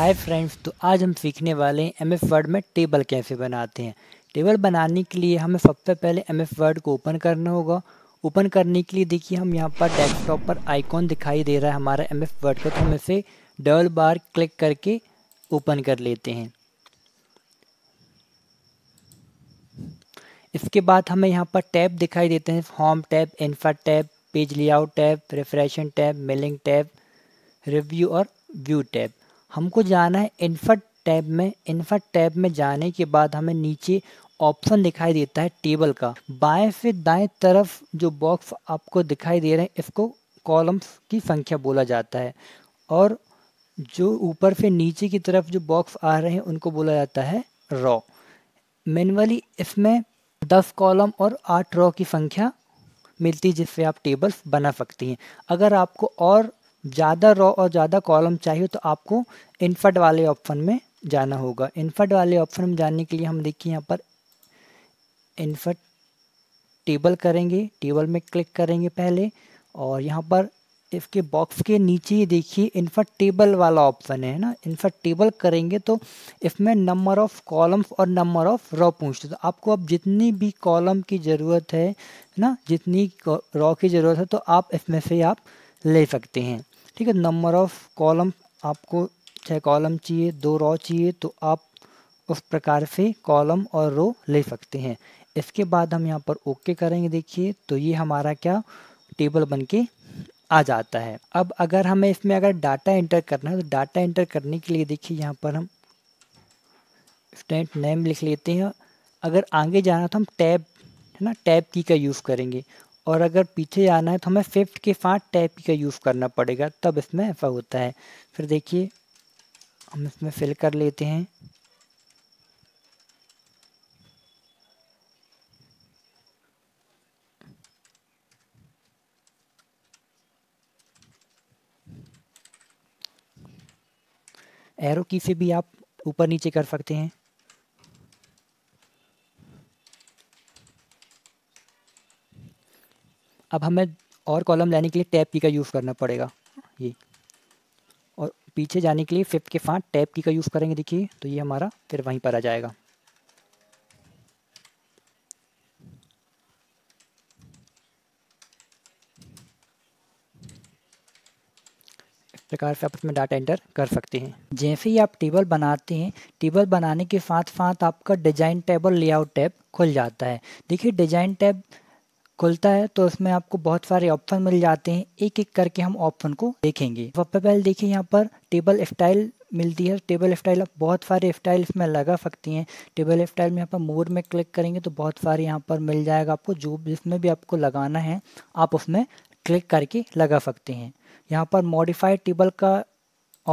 hi friends तो आज हम सीखने वाले हैं एम वर्ड में टेबल कैसे बनाते हैं टेबल बनाने के लिए हमें सबसे पहले एम वर्ड को ओपन करना होगा ओपन करने के लिए देखिए हम यहाँ पर डेस्कटॉप पर आइकॉन दिखाई दे रहा है हमारा एम वर्ड का तो हम इसे डबल बार क्लिक करके ओपन कर लेते हैं इसके बाद हमें यहाँ पर टैब दिखाई देते हैं होम टैब इन्फा tab page layout tab references tab mailing tab review और व्यू टैब हमको जाना है इनफट टैब में इन्फर्ट टैब में जाने के बाद हमें नीचे ऑप्शन दिखाई देता है टेबल का बाएं से दाएं तरफ जो बॉक्स आपको दिखाई दे रहे हैं इसको कॉलम्स की संख्या बोला जाता है और जो ऊपर से नीचे की तरफ जो बॉक्स आ रहे हैं उनको बोला जाता है रॉ मैनुअली इसमें दस कॉलम और आठ रॉ की संख्या मिलती है जिससे आप टेबल्स बना सकती हैं अगर आपको और ज़्यादा रॉ और ज़्यादा कॉलम चाहिए तो आपको इनफट वाले ऑप्शन में जाना होगा इनफट वाले ऑप्शन में जाने के लिए हम देखिए यहाँ पर इनफट टेबल करेंगे टेबल में क्लिक करेंगे पहले और यहाँ पर इसके बॉक्स के नीचे ही देखिए इनफट टेबल वाला ऑप्शन है ना इनफट टेबल करेंगे तो इसमें नंबर ऑफ़ कॉलम्स और नंबर ऑफ़ रॉ पूछते तो आपको अब जितनी भी कॉलम की ज़रूरत है ना जितनी रॉ की ज़रूरत है तो आप इसमें से आप ले सकते हैं ठीक है नंबर ऑफ कॉलम आपको छः कॉलम चाहिए दो रो चाहिए तो आप उस प्रकार से कॉलम और रो ले सकते हैं इसके बाद हम यहाँ पर ओके करेंगे देखिए तो ये हमारा क्या टेबल बन के आ जाता है अब अगर हमें इसमें अगर डाटा एंटर करना है तो डाटा एंटर करने के लिए देखिए यहाँ पर हम स्टेंट नेम लिख लेते हैं अगर आगे जाना तो हम टैब है ना टैब की का यूज़ करेंगे और अगर पीछे जाना है तो हमें फिफ्थ के साथ टैप का यूज़ करना पड़ेगा तब इसमें ऐसा होता है फिर देखिए हम इसमें फिल कर लेते हैं एरो की से भी आप ऊपर नीचे कर सकते हैं अब हमें और कॉलम लेने के लिए टैप की का यूज़ करना पड़ेगा ये और पीछे जाने के लिए फिफ्थ के फाँट टैप की का यूज़ करेंगे देखिए तो ये हमारा फिर वहीं पर आ जाएगा प्रकार से आप उसमें डाटा एंटर कर सकते हैं जैसे ही आप टेबल बनाते हैं टेबल बनाने के साथ साथ आपका डिजाइन टेबल लेआउट टैब खुल जाता है देखिए डिजाइन टैब खुलता है तो उसमें आपको बहुत सारे ऑप्शन मिल जाते हैं एक एक करके हम ऑप्शन को देखेंगे सबसे पहले देखिए यहाँ पर टेबल स्टाइल मिलती है टेबल स्टाइल आप बहुत सारे स्टाइल इसमें लगा सकती हैं टेबल स्टाइल में यहाँ पर मोर में क्लिक करेंगे तो बहुत सारे यहाँ पर मिल जाएगा आपको जो जिसमें भी आपको लगाना है आप उसमें क्लिक करके लगा सकते हैं यहाँ पर मॉडिफाई टेबल का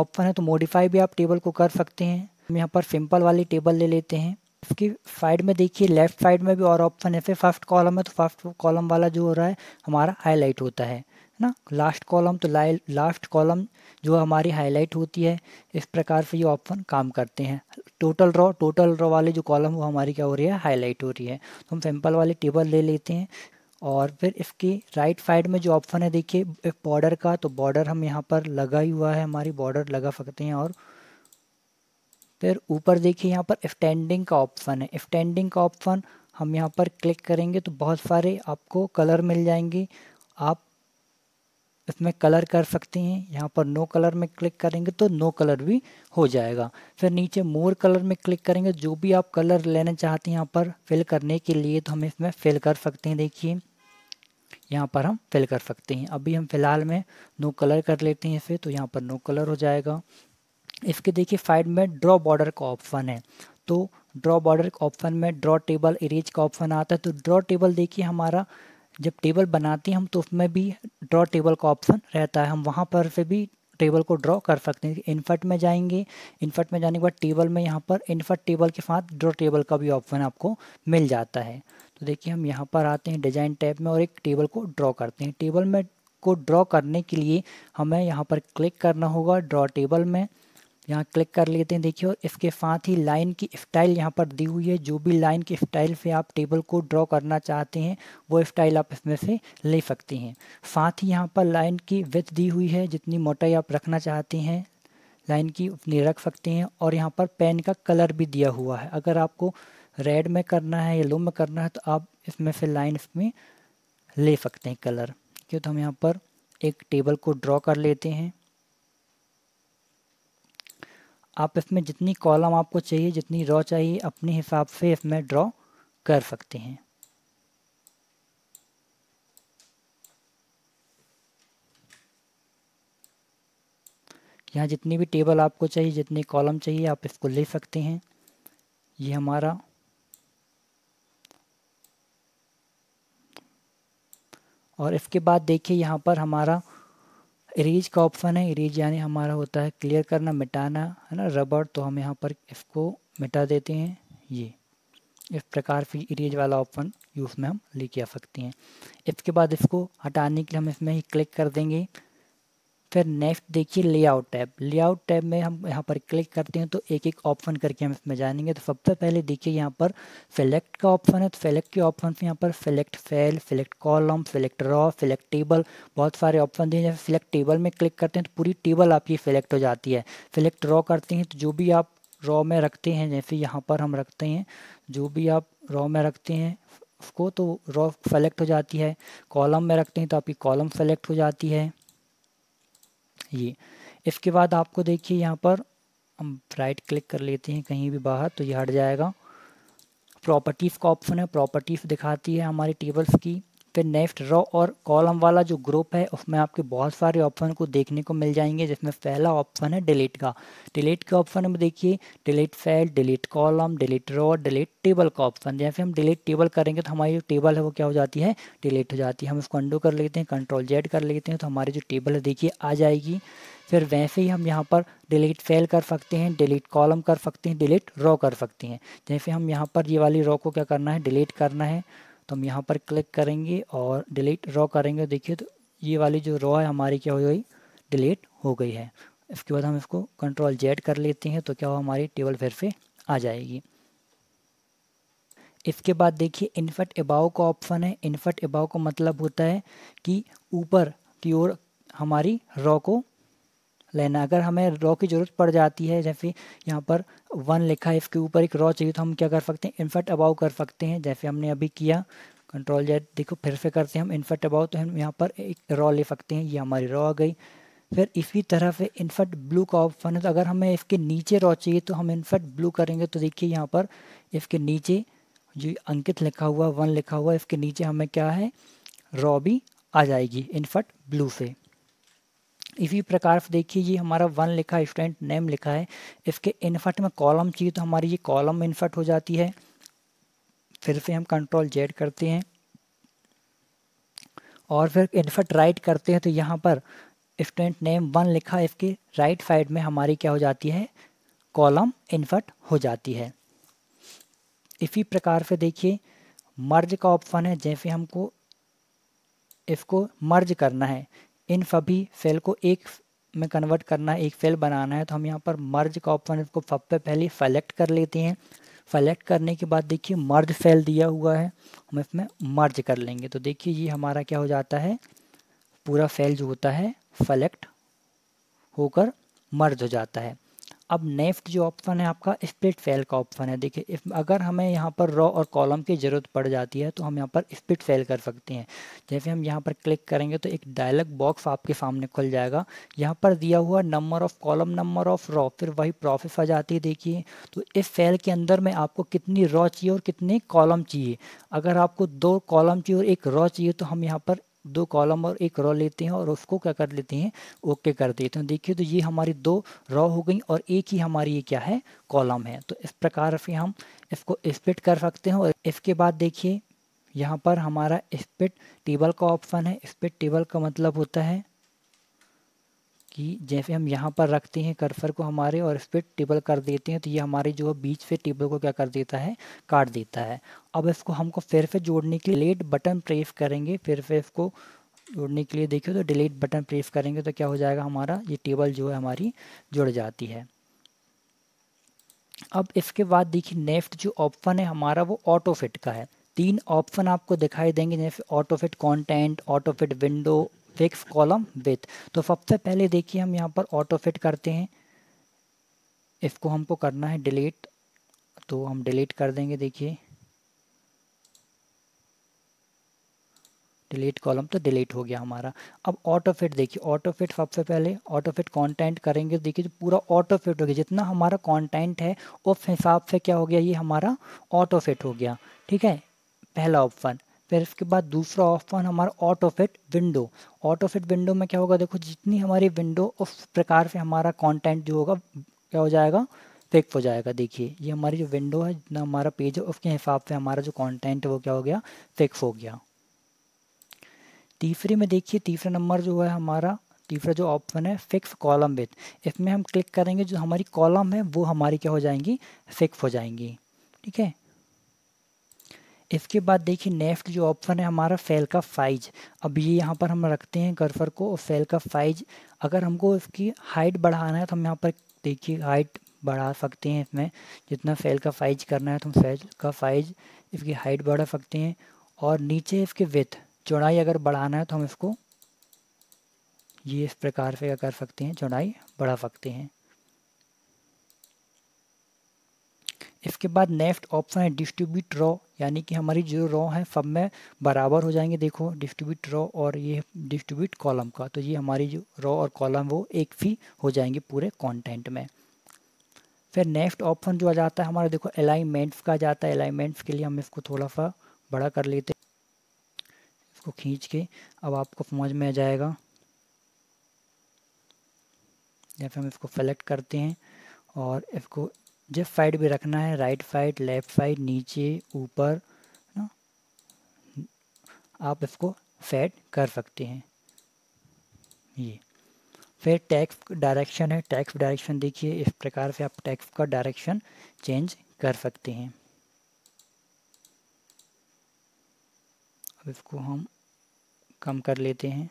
ऑप्शन है तो मॉडिफाई भी आप टेबल को कर सकते हैं हम यहाँ पर सिंपल वाली टेबल ले लेते हैं इसकी साइड में देखिए लेफ्ट साइड में भी और ऑप्शन ऐसे फर्स्ट कॉलम है तो फर्स्ट कॉलम वाला जो हो रहा है हमारा हाईलाइट होता है ना लास्ट कॉलम तो लास्ट कॉलम जो हमारी हाईलाइट होती है इस प्रकार से ये ऑप्शन काम करते हैं टोटल रॉ टोटल रॉ वाले जो कॉलम वो हमारी क्या हो रही है हाईलाइट हो रही है तो हम सिंपल वाले टेबल ले लेते हैं और फिर इसकी राइट साइड में जो ऑप्शन है देखिए बॉर्डर का तो बॉर्डर हम यहाँ पर लगा ही हुआ है हमारी बॉर्डर लगा सकते हैं और फिर ऊपर देखिए यहाँ पर स्टैंडिंग का ऑप्शन है स्टैंडिंग का ऑप्शन हम यहाँ पर क्लिक करेंगे तो बहुत सारे आपको कलर मिल जाएंगे आप इसमें कलर कर सकते हैं यहाँ पर नो कलर में क्लिक करेंगे तो नो कलर भी हो जाएगा फिर नीचे मोर कलर में क्लिक करेंगे जो भी आप कलर लेना चाहते हैं यहाँ पर फिल करने के लिए तो हम इसमें फिल कर सकते हैं देखिए यहाँ पर हम फिल कर सकते हैं अभी हम फिलहाल में नो कलर कर लेते हैं इसे तो यहाँ पर नो कलर हो जाएगा इसके देखिए फाइड में ड्रॉ बॉर्डर का ऑप्शन है तो ड्रॉ बॉर्डर के ऑप्शन में ड्रॉ टेबल इरेज का ऑप्शन आता है तो ड्रॉ टेबल देखिए हमारा जब टेबल बनाते हैं हम तो उसमें भी ड्रॉ टेबल का ऑप्शन रहता है हम वहाँ पर से भी टेबल को ड्रॉ कर सकते हैं इनफर्ट में जाएंगे इनफर्ट में जाने के बाद टेबल में यहाँ पर इनफर्ट टेबल के साथ ड्रॉ टेबल का भी ऑप्शन आपको मिल जाता है तो देखिए हम यहाँ पर आते हैं डिज़ाइन टैब में और एक टेबल को ड्रॉ करते हैं टेबल में को ड्रॉ करने के लिए हमें यहाँ पर क्लिक करना होगा ड्रॉ टेबल में यहाँ क्लिक कर लेते हैं देखिए और इसके साथ ही लाइन की स्टाइल यहाँ पर दी हुई है जो भी लाइन की स्टाइल से आप टेबल को ड्रॉ करना चाहते हैं वो स्टाइल आप इसमें से ले सकते हैं साथ ही यहाँ पर लाइन की विथ दी हुई है जितनी मोटाई आप रखना चाहते हैं लाइन की उतनी रख सकते हैं और यहाँ पर पेन का कलर भी दिया हुआ है अगर आपको रेड में करना है येलो में करना है तो आप इसमें से लाइन में ले सकते हैं कलर क्यों तो हम यहाँ पर एक टेबल को ड्रॉ कर लेते हैं आप इसमें जितनी कॉलम आपको चाहिए जितनी रॉ चाहिए अपने हिसाब से इसमें ड्रॉ कर सकते हैं यहाँ जितनी भी टेबल आपको चाहिए जितनी कॉलम चाहिए आप इसको ले सकते हैं ये हमारा और इसके बाद देखिए यहाँ पर हमारा इरेज का ऑप्शन है इरेज यानी हमारा होता है क्लियर करना मिटाना है ना रबड़ तो हम यहाँ पर इसको मिटा देते हैं ये इस प्रकार फिर इरेज वाला ऑप्शन यूज़ में हम लेके आ सकते हैं इसके बाद इसको हटाने के लिए हम इसमें ही क्लिक कर देंगे फिर नेक्स्ट देखिए लेआउट टैब लेआउट टैब में हम यहाँ पर क्लिक करते हैं तो एक एक ऑप्शन करके हम इसमें जानेंगे तो सबसे पहले देखिए यहाँ पर सेलेक्ट का ऑप्शन है तो सेलेक्ट के ऑप्शन यहाँ पर select cell select column select row select table बहुत सारे ऑप्शन दिए जैसे सेलेक्ट टेबल में क्लिक करते हैं तो पूरी टेबल आपकी सेलेक्ट हो जाती है सेलेक्ट रॉ करते हैं तो जो भी आप रॉ में रखते हैं जैसे यहाँ पर हम रखते हैं जो भी आप रॉ में रखते हैं उसको तो रॉ सेलेक्ट हो जाती है कॉलम में रखते हैं तो आपकी कॉलम सेलेक्ट हो जाती है ये इसके बाद आपको देखिए यहाँ पर हम राइट क्लिक कर लेते हैं कहीं भी बाहर तो ये हट जाएगा प्रॉपर्टीज़ का ऑप्शन है प्रॉपर्टीज़ दिखाती है हमारी टेबल्स की फिर नेक्स्ट रो और कॉलम वाला जो ग्रुप है उसमें आपके बहुत सारे ऑप्शन को देखने को मिल जाएंगे जिसमें पहला ऑप्शन है डिलीट का डिलीट के ऑप्शन में देखिए delete cell delete column delete row delete table का ऑप्शन जैसे हम डिलीट टेबल करेंगे तो हमारी जो टेबल है वो क्या हो जाती है डिलीट हो जाती है हम उसको अंडो कर लेते हैं कंट्रोल जेड कर लेते हैं तो हमारी जो टेबल है देखिए आ जाएगी फिर वैसे ही हम यहाँ पर डिलीट फेल कर सकते हैं डिलीट कॉलम कर सकते हैं डिलीट रॉ कर सकते हैं जैसे हम यहाँ पर ये वाली रॉ को क्या करना है डिलीट करना है तो हम यहाँ पर क्लिक करेंगे और डिलीट रॉ करेंगे देखिए तो ये वाली जो रॉ है हमारी क्या हो गई डिलीट हो गई है इसके बाद हम इसको कंट्रोल जेड कर लेते हैं तो क्या हो हमारी टेबल फिर से आ जाएगी इसके बाद देखिए इन्फट अबाव का ऑप्शन है इन्फट अबाव का मतलब होता है कि ऊपर की ओर हमारी रॉ को लेना अगर हमें रॉ की ज़रूरत पड़ जाती है जैसे यहाँ पर वन लिखा है इसके ऊपर एक रॉ चाहिए तो हम क्या कर सकते हैं इन्फर्ट अबाउ कर सकते हैं जैसे हमने अभी किया कंट्रोल जेड देखो फिर से करते हैं हम इनफेक्ट अबाउ तो हम यहाँ पर एक रॉ ले सकते हैं ये हमारी रॉ आ गई फिर इसी तरह से इन्फर्ट ब्लू का ऑप्शन है तो अगर हमें इसके नीचे रॉ चाहिए तो हम इनफेक्ट ब्लू करेंगे तो देखिए यहाँ पर इसके नीचे जो अंकित लिखा हुआ वन लिखा हुआ इसके नीचे हमें क्या है रॉ भी आ जाएगी इनफेक्ट ब्लू से इसी प्रकार से देखिए ये हमारा वन लिखा है स्टूडेंट नेम लिखा है इसके इन्फर्ट में कॉलम चाहिए तो हमारी ये कॉलम इन्फर्ट हो जाती है फिर से हम कंट्रोल जेड करते हैं और फिर इन्फर्ट राइट करते हैं तो यहाँ पर स्टूडेंट नेम वन लिखा इसके राइट साइड में हमारी क्या हो जाती है कॉलम इन्फर्ट हो जाती है इसी प्रकार से देखिए मर्ज का ऑप्शन है जैसे हमको इसको मर्ज करना है इन सभी सेल को एक में कन्वर्ट करना है एक सेल बनाना है तो हम यहाँ पर मर्ज का ऑप्शन इसको सबसे पहले सेलेक्ट कर लेते हैं सेलेक्ट करने के बाद देखिए मर्ज सेल दिया हुआ है हम इसमें मर्ज कर लेंगे तो देखिए ये हमारा क्या हो जाता है पूरा सेल जो होता है सेलेक्ट होकर मर्ज हो जाता है अब नेफ्ट जो ऑप्शन है आपका स्प्लिट फेल का ऑप्शन है देखिए अगर हमें यहाँ पर रॉ और कॉलम की ज़रूरत पड़ जाती है तो हम यहाँ पर स्प्लिट फेल कर सकते हैं जैसे हम यहाँ पर क्लिक करेंगे तो एक डायलॉग बॉक्स आपके सामने खुल जाएगा यहाँ पर दिया हुआ number of column number of row फिर वही प्रोसेस आ जाती है देखिए तो इस फेल के अंदर में आपको कितनी रॉ चाहिए और कितने कॉलम चाहिए अगर आपको दो कॉलम चाहिए और एक रॉ चाहिए तो हम यहाँ पर दो कॉलम और एक रॉ लेते हैं और उसको क्या कर लेते हैं ओके कर देते हैं तो देखिए तो ये हमारी दो रॉ हो गई और एक ही हमारी ये क्या है कॉलम है तो इस प्रकार से हम इसको स्पिट कर सकते हैं और इसके बाद देखिए यहाँ पर हमारा स्पिट टेबल का ऑप्शन है स्पिट टेबल का मतलब होता है कि जैसे हम यहाँ पर रखते हैं कर्सर को हमारे और इस पर टेबल कर देते हैं तो ये हमारे जो है बीच से टेबल को क्या कर देता है काट देता है अब इसको हमको फिर से जोड़ने के लिए लेट बटन प्रेस करेंगे फिर से इसको जोड़ने के लिए देखिए तो डिलीट बटन प्रेस करेंगे तो क्या हो जाएगा हमारा ये टेबल जो है हमारी जुड़ जाती है अब इसके बाद देखिए नेक्स्ट जो ऑप्शन है हमारा वो ऑटो फिट का है तीन ऑप्शन आपको दिखाई देंगे जैसे auto fit content auto fit window fixed column width तो सबसे पहले देखिए हम यहाँ पर ऑटो फिट करते हैं इसको हमको करना है डिलीट तो हम डिलीट कर देंगे देखिए डिलीट कॉलम तो डिलीट हो गया हमारा अब ऑटो फिट देखिए ऑटो फिट सबसे पहले ऑटो फिट कॉन्टेंट करेंगे तो देखिए तो पूरा ऑटो फिट हो गया जितना हमारा कॉन्टेंट है उस हिसाब से क्या हो गया ये हमारा ऑटो फिट हो गया ठीक है पहला ऑप्शन फिर उसके बाद दूसरा ऑप्शन हमारा ऑटोफिट विंडो ऑटोफिट विंडो में क्या होगा देखो जितनी हमारी विंडो उस प्रकार से हमारा कंटेंट जो होगा क्या हो जाएगा फिक्स हो जाएगा देखिए ये हमारी जो विंडो है जितना हमारा पेज है उसके हिसाब से हमारा जो कंटेंट है वो क्या हो गया फिक्स हो गया तीसरे में देखिए तीसरा नंबर जो है हमारा तीसरा जो ऑप्शन है फिक्स कॉलम विथ इसमें हम क्लिक करेंगे जो हमारी कॉलम है वो हमारी क्या हो जाएंगी फिक्स हो जाएंगी ठीक है इसके बाद देखिए नेक्स्ट जो ऑप्शन है हमारा फेल का फाइज अब ये यहाँ पर हम रखते हैं कर्फर को और फेल का फाइज अगर हमको इसकी हाइट बढ़ाना है तो हम यहाँ पर देखिए हाइट बढ़ा सकते हैं इसमें जितना फेल का फाइज करना है तो हम फेल का फाइज इसकी हाइट बढ़ा सकते हैं और नीचे इसके विथ चौड़ाई अगर बढ़ाना है तो हम इसको ये इस प्रकार से कर सकते हैं चौड़ाई बढ़ा सकते हैं इसके बाद नेक्स्ट ऑप्शन है डिस्ट्रीब्यूट रॉ यानी कि हमारी जो रॉ है सब में बराबर हो जाएंगे देखो डिस्ट्रीब्यूट रॉ और ये डिस्ट्रीब्यूट कॉलम का तो ये हमारी जो रॉ और कॉलम वो एक ही हो जाएंगे पूरे कॉन्टेंट में फिर नेक्स्ट ऑप्शन जो आ जाता है हमारा देखो अलाइनमेंट्स का जाता है अलाइनमेंट्स के लिए हम इसको थोड़ा सा बड़ा कर लेते इसको खींच के अब आपको समझ में आ जाएगा जैसे हम इसको सेलेक्ट करते हैं और इसको जब फाइट भी रखना है राइट फाइट लेफ्ट फाइट नीचे ऊपर ना आप इसको सेट कर सकते हैं ये फिर टैक्स डायरेक्शन है टैक्स डायरेक्शन देखिए इस प्रकार से आप टैक्स का डायरेक्शन चेंज कर सकते हैं अब इसको हम कम कर लेते हैं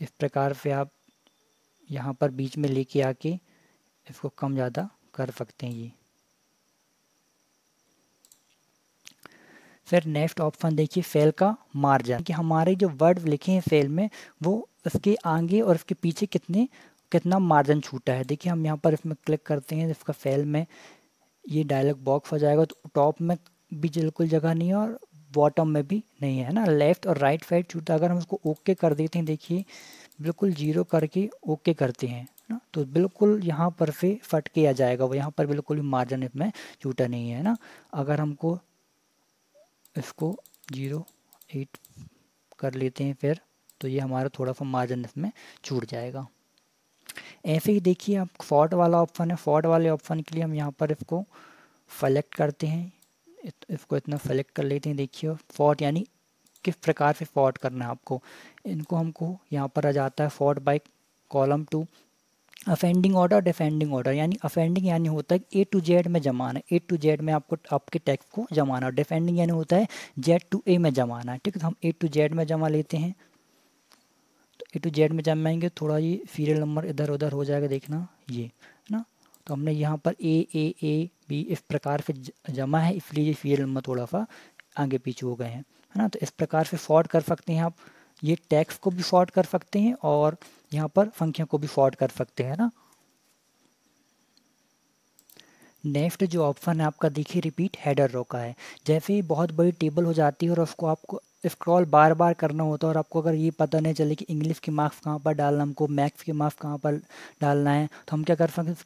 इस प्रकार से आप यहाँ पर बीच में लेके आके इसको कम ज़्यादा कर सकते हैं ये फिर नेक्स्ट ऑप्शन देखिए सेल का मार्जिन कि हमारे जो वर्ड लिखे हैं सेल में वो उसके आगे और उसके पीछे कितने कितना मार्जिन छूटा है देखिए हम यहाँ पर इसमें क्लिक करते हैं इसका सेल में ये डायलॉग बॉक्स हो जाएगा तो टॉप में भी बिल्कुल जगह नहीं है और बॉटम में भी नहीं है ना लेफ्ट और राइट साइड छूटा अगर हम उसको ओके कर देते हैं देखिए बिल्कुल जीरो करके ओके करते हैं ना तो बिल्कुल यहाँ पर से फट किया जाएगा वो यहाँ पर बिल्कुल भी मार्जिन में छूटा नहीं है ना अगर हमको इसको जीरो एट कर लेते हैं फिर तो ये हमारा थोड़ा सा मार्जिन इसमें छूट जाएगा ऐसे ही देखिए आप फॉर्ट वाला ऑप्शन है फॉर्ट वाले ऑप्शन के लिए हम यहाँ पर इसको सेलेक्ट करते हैं इसको इतना सेलेक्ट कर लेते हैं देखिए फॉर्ट यानी किस प्रकार से फॉर्ट करना है आपको इनको हमको यहाँ पर आ जाता है sort by column to ascending order descending order यानी अफेंडिंग यानी होता है ए टू जेड में जमाना ए टू जेड में आपको आपके टैक्स को जमाना और डिफेंडिंग यानी होता है जेड टू ए में जमाना है ठीक है तो हम ए टू जेड में जमा लेते हैं तो ए टू जेड में जमाएंगे थोड़ा ये सीरियल नंबर इधर उधर हो जाएगा देखना ये ना तो हमने यहाँ पर ए ए ए बी इस प्रकार से जमा है इसलिए ये सीरियल नंबर थोड़ा सा आगे पीछे हो गए हैं है ना तो इस प्रकार से फॉर्ड कर सकते हैं आप ये टैक्स को भी फॉर्ड कर सकते हैं और यहाँ पर फंक्शन को भी फॉर्ड कर सकते हैं ना नेक्स्ट जो ऑप्शन है आपका देखिए रिपीट हेडर रो का है जैसे ही बहुत बड़ी टेबल हो जाती है और उसको आपको स्क्रॉल बार बार करना होता है और आपको अगर ये पता नहीं चले कि इंग्लिश के मार्क्स कहाँ पर डालना हमको मैथ्स के मार्क्स कहाँ पर डालना है तो हम क्या कर सकते हैं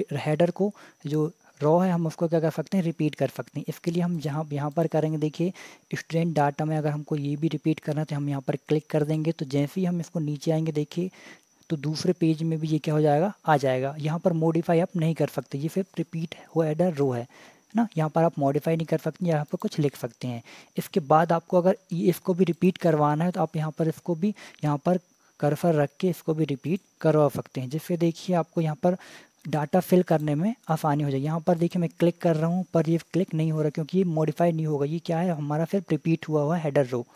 उसकी हेडर को जो रॉ है हम उसको क्या कर सकते हैं रिपीट कर सकते हैं इसके लिए हम जहाँ यहाँ पर करेंगे देखिए स्टूडेंट डाटा में अगर हमको ये भी रिपीट करना है तो हम यहाँ पर क्लिक कर देंगे तो जैसे ही हम इसको नीचे आएंगे देखिए तो दूसरे पेज में भी ये क्या हो जाएगा आ जाएगा यहाँ पर मॉडिफाई आप नहीं कर सकते ये सिर्फ रिपीट हो एडर रो है ना यहाँ पर आप मॉडिफाई नहीं कर सकते यहाँ पर कुछ लिख सकते हैं इसके बाद आपको अगर इसको भी रिपीट करवाना है तो आप यहाँ पर इसको भी यहाँ पर कर्फर रख के इसको भी रिपीट करवा सकते हैं जिससे देखिए आपको यहाँ पर डाटा फिल करने में आसानी हो जाए यहाँ पर देखिए मैं क्लिक कर रहा हूँ पर ये क्लिक नहीं हो रहा क्योंकि ये मॉडिफाई नहीं होगा ये क्या है हमारा फिर रिपीट हुआ हुआ हैडर रो